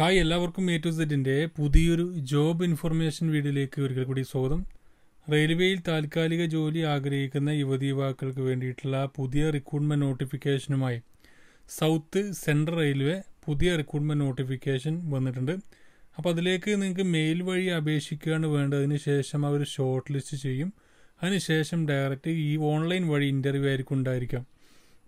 hi എല്ലാവർക്കും A to സെറ്റിൻ്റെ പുതിയൊരു ജോബ് ഇൻഫർമേഷൻ വീഡിയോയിലേക്ക് ഒരിക്കൽ കൂടി സ്വാഗതം റെയിൽവേയിൽ താൽക്കാലിക ജോലി ആഗ്രഹിക്കുന്ന യുവതി യുവാക്കൾക്ക് വേണ്ടിയിട്ടുള്ള പുതിയ റിക്രൂട്ട്മെൻറ്റ് നോട്ടിഫിക്കേഷനുമായി സൗത്ത് സെൻട്രൽ റെയിൽവേ പുതിയ റിക്രൂട്ട്മെൻറ്റ് നോട്ടിഫിക്കേഷൻ വന്നിട്ടുണ്ട് അപ്പോൾ അതിലേക്ക് നിങ്ങൾക്ക് മെയിൽ വഴി അപേക്ഷിക്കുകയാണ് വേണ്ടതിന് ശേഷം അവർ ഷോർട്ട് ലിസ്റ്റ് ചെയ്യും അതിനുശേഷം ഡയറക്റ്റ് ഈ ഓൺലൈൻ വഴി ഇൻ്റർവ്യൂ ആയിരിക്കും ഉണ്ടായിരിക്കാം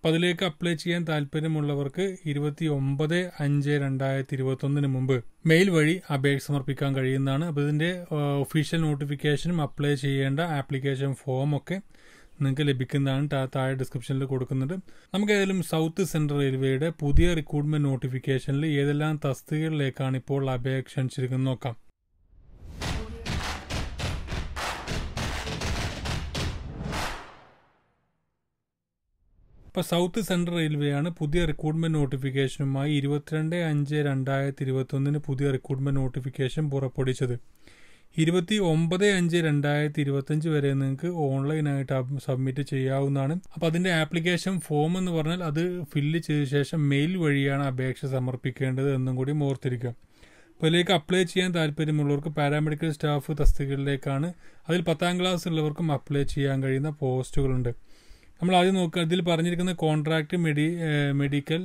അപ്പം അതിലേക്ക് അപ്ലൈ ചെയ്യാൻ താല്പര്യമുള്ളവർക്ക് ഇരുപത്തി ഒമ്പത് അഞ്ച് രണ്ടായിരത്തി ഇരുപത്തൊന്നിന് മുമ്പ് മെയിൽ വഴി അപേക്ഷ സമർപ്പിക്കാൻ കഴിയുന്നതാണ് അപ്പോൾ ഇതിൻ്റെ ഒഫീഷ്യൽ നോട്ടിഫിക്കേഷനും അപ്ലൈ ചെയ്യേണ്ട ആപ്ലിക്കേഷൻ ഫോം ഒക്കെ നിങ്ങൾക്ക് ലഭിക്കുന്നതാണ് താഴെ ഡിസ്ക്രിപ്ഷനിൽ കൊടുക്കുന്നുണ്ട് നമുക്ക് ഏതായാലും സൗത്ത് സെൻട്രൽ റെയിൽവേയുടെ പുതിയ റിക്രൂട്ട്മെന്റ് നോട്ടിഫിക്കേഷനിൽ ഏതെല്ലാം തസ്തികകളിലേക്കാണ് ഇപ്പോൾ അപേക്ഷ ക്ഷണിച്ചിരിക്കുന്നത് നോക്കാം ഇപ്പോൾ സൗത്ത് സെൻട്രൽ റെയിൽവേയാണ് പുതിയ റിക്രൂട്ട്മെന്റ് നോട്ടിഫിക്കേഷനുമായി ഇരുപത്തിരണ്ട് അഞ്ച് രണ്ടായിരത്തി ഇരുപത്തൊന്നിന് പുതിയ റിക്രൂട്ട്മെന്റ് നോട്ടിഫിക്കേഷൻ പുറപ്പെടുവിച്ചത് ഇരുപത്തി ഒമ്പത് അഞ്ച് രണ്ടായിരത്തി ഇരുപത്തഞ്ച് വരെ നിങ്ങൾക്ക് ഓൺലൈനായിട്ട് സബ്മിറ്റ് ചെയ്യാവുന്നതാണ് അപ്പോൾ അതിൻ്റെ ആപ്ലിക്കേഷൻ ഫോം എന്ന് പറഞ്ഞാൽ അത് ഫില്ല് ചെയ്ത ശേഷം മെയിൽ വഴിയാണ് അപേക്ഷ സമർപ്പിക്കേണ്ടത് എന്നും കൂടി ഓർത്തിരിക്കുക അപ്പോൾ ഇതിലേക്ക് അപ്ലൈ ചെയ്യാൻ താല്പര്യമുള്ളവർക്ക് പാരാമെഡിക്കൽ സ്റ്റാഫ് തസ്തികളിലേക്കാണ് അതിൽ പത്താം ക്ലാസ് ഉള്ളവർക്കും അപ്ലൈ ചെയ്യാൻ കഴിയുന്ന പോസ്റ്റുകളുണ്ട് നമ്മൾ ആദ്യം നോക്കുക അതിൽ പറഞ്ഞിരിക്കുന്ന കോൺട്രാക്ട് മെഡി medical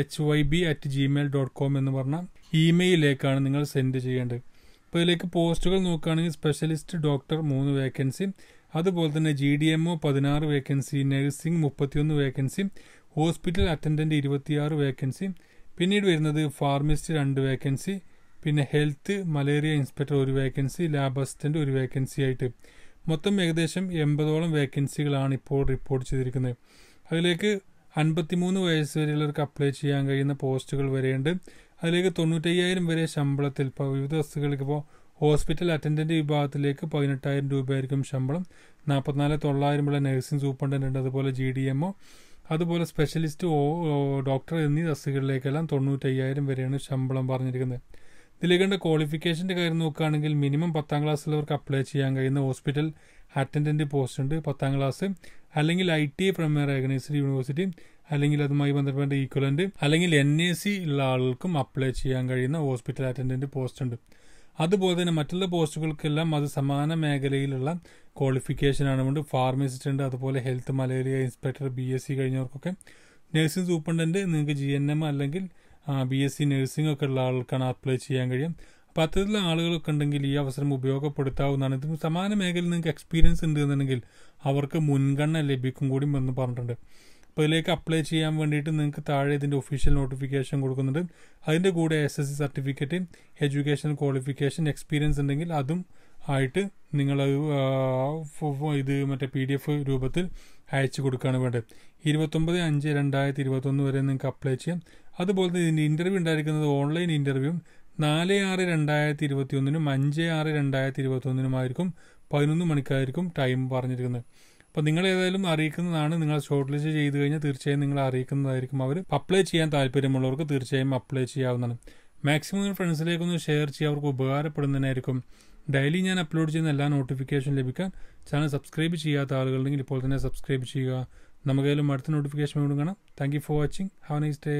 H Y B at Gmail dot com എന്ന് പറഞ്ഞ ഇമെയിലേക്കാണ് നിങ്ങൾ സെൻഡ് ചെയ്യേണ്ടത് അപ്പോൾ ഇതിലേക്ക് പോസ്റ്റുകൾ നോക്കുകയാണെങ്കിൽ സ്പെഷ്യലിസ്റ്റ് ഡോക്ടർ മൂന്ന് വേക്കൻസി അതുപോലെ തന്നെ ജി ഡി എം ഒ പതിനാറ് വേക്കൻസി നഴ്സിംഗ് മുപ്പത്തിയൊന്ന് വേക്കൻസി ഹോസ്പിറ്റൽ അറ്റൻഡൻറ്റ് ഇരുപത്തിയാറ് വേക്കൻസി പിന്നീട് വരുന്നത് ഫാർമസിസ്റ്റ് രണ്ട് വേക്കൻസി പിന്നെ ഹെൽത്ത് മലേറിയ ഇൻസ്പെക്ടർ ഒരു വേക്കൻസി ലാബ് അസിസ്റ്റൻ്റ് ഒരു വേക്കൻസി ആയിട്ട് മൊത്തം ഏകദേശം എൺപതോളം വേക്കൻസികളാണ് ഇപ്പോൾ റിപ്പോർട്ട് ചെയ്തിരിക്കുന്നത് അതിലേക്ക് അൻപത്തിമൂന്ന് വയസ്സ് വരെയുള്ളവർക്ക് അപ്ലൈ ചെയ്യാൻ കഴിയുന്ന പോസ്റ്റുകൾ വരെയുണ്ട് അതിലേക്ക് തൊണ്ണൂറ്റയ്യായിരം വരെ ശമ്പളത്തിൽ ഇപ്പോൾ വിവിധ വസ്തുക്കൾക്ക് ഇപ്പോൾ ഹോസ്പിറ്റൽ അറ്റൻഡൻറ്റ് വിഭാഗത്തിലേക്ക് പതിനെട്ടായിരം രൂപയായിരിക്കും ശമ്പളം നാൽപ്പത്തിനാല് ഉള്ള നഴ്സിംഗ് സൂപ്രണ്ടൻ്റ് അതുപോലെ ജി ഡി എമ്മോ അതുപോലെ സ്പെഷ്യലിസ്റ്റ് ഡോക്ടർ എന്നീ തസ്തികളിലേക്കെല്ലാം തൊണ്ണൂറ്റയ്യായിരം വരെയാണ് ശമ്പളം പറഞ്ഞിരിക്കുന്നത് ഇതിലേക്കേണ്ട ക്വാളിഫിക്കേഷൻ്റെ കാര്യം നോക്കുകയാണെങ്കിൽ മിനിമം പത്താം ക്ലാസ്സിലവർക്ക് അപ്ലൈ ചെയ്യാൻ കഴിയുന്ന ഹോസ്പിറ്റൽ അറ്റൻഡൻറ്റ് പോസ്റ്റ് ഉണ്ട് പത്താം ക്ലാസ് അല്ലെങ്കിൽ I T I from recognised university അല്ലെങ്കിൽ അതുമായി ബന്ധപ്പെട്ട ഈക്വലൻ്റ് അല്ലെങ്കിൽ എൻ എ സി ഉള്ള ആളുകൾക്കും അപ്ലൈ ചെയ്യാൻ കഴിയുന്ന ഹോസ്പിറ്റൽ അറ്റൻഡൻറ്റ് പോസ്റ്റ് ഉണ്ട് അതുപോലെ തന്നെ മറ്റുള്ള പോസ്റ്റുകൾക്കെല്ലാം അത് സമാന മേഖലയിലുള്ള ക്വാളിഫിക്കേഷൻ ആണ് കൊണ്ട് ഫാർമസിസ്റ്റ് ഉണ്ട് അതുപോലെ health malaria inspector B S C കഴിഞ്ഞവർക്കൊക്കെ നഴ്സിംഗ് സൂപ്രണ്ടൻറ്റ് നിങ്ങൾക്ക് ജി എൻ എം അല്ലെങ്കിൽ ബി എസ് സി നഴ്സിംഗ് ഒക്കെ ഉള്ള ആൾക്കാണ് അപ്ലൈ ചെയ്യാൻ കഴിയും അപ്പം അത്തരത്തിലുള്ള ആളുകളൊക്കെ ഉണ്ടെങ്കിൽ ഈ അവസരം ഉപയോഗപ്പെടുത്താവുന്നതാണ് ഇതിന് സമാന മേഖലയിൽ നിങ്ങൾക്ക് എക്സ്പീരിയൻസ് ഉണ്ട് എന്നുണ്ടെങ്കിൽ അവർക്ക് മുൻഗണന ലഭിക്കും കൂടി എന്ന് പറഞ്ഞിട്ടുണ്ട് അപ്പോൾ ഇതിലേക്ക് അപ്ലൈ ചെയ്യാൻ വേണ്ടിയിട്ട് നിങ്ങൾക്ക് താഴെ ഇതിൻ്റെ ഒഫീഷ്യൽ നോട്ടിഫിക്കേഷൻ കൊടുക്കുന്നുണ്ട് അതിൻ്റെ കൂടെ S S C certificate education qualification experience ഉണ്ടെങ്കിൽ അതും ആയിട്ട് നിങ്ങൾ ഇത് മറ്റേ പി ഡി എഫ് രൂപത്തിൽ അയച്ചു കൊടുക്കുകയാണ് വേണ്ടത് ഇരുപത്തൊമ്പത് അഞ്ച് രണ്ടായിരത്തി ഇരുപത്തൊന്ന് വരെ നിങ്ങൾക്ക് അപ്ലൈ ചെയ്യാം അതുപോലെ തന്നെ ഇതിൻ്റെ ഇൻ്റർവ്യൂ ഉണ്ടായിരിക്കുന്നത് ഓൺലൈൻ ഇൻ്റർവ്യൂ നാല് ആറ് രണ്ടായിരത്തി ഇരുപത്തി ഒന്നിനും അഞ്ച് ആറ് രണ്ടായിരത്തി ഇരുപത്തി ഒന്നിനുമായിരിക്കും പതിനൊന്ന് മണിക്കായിരിക്കും ടൈം പറഞ്ഞിരിക്കുന്നത് അപ്പോൾ നിങ്ങൾ ഏതായാലും അറിയിക്കുന്നതാണ് നിങ്ങൾ ഷോർട്ട് ലിസ്റ്റ് ചെയ്ത് കഴിഞ്ഞാൽ തീർച്ചയായും നിങ്ങൾ അറിയിക്കുന്നതായിരിക്കും അവർ അപ്ലൈ ചെയ്യാൻ താല്പര്യമുള്ളവർക്ക് തീർച്ചയായും അപ്ലൈ ചെയ്യാവുന്നതാണ് മാക്സിമം ഫ്രണ്ട്സിലേക്കൊന്ന് ഷെയർ ചെയ്യുക അവർക്ക് ഉപകാരപ്പെടുന്നതിനായിരിക്കും ഡെയിലി ഞാൻ അപ്ലോഡ് ചെയ്യുന്ന എല്ലാ നോട്ടിഫിക്കേഷൻ ലഭിക്കാൻ ചാനൽ സബ്സ്ക്രൈബ് ചെയ്യാത്ത ആളുകളുണ്ടെങ്കിൽ ഇപ്പോൾ തന്നെ സബ്സ്ക്രൈബ് ചെയ്യുക നമുക്കേലും അടുത്ത നോട്ടിഫിക്കേഷൻ വീണ്ടും കാണാം thank for watching have nice day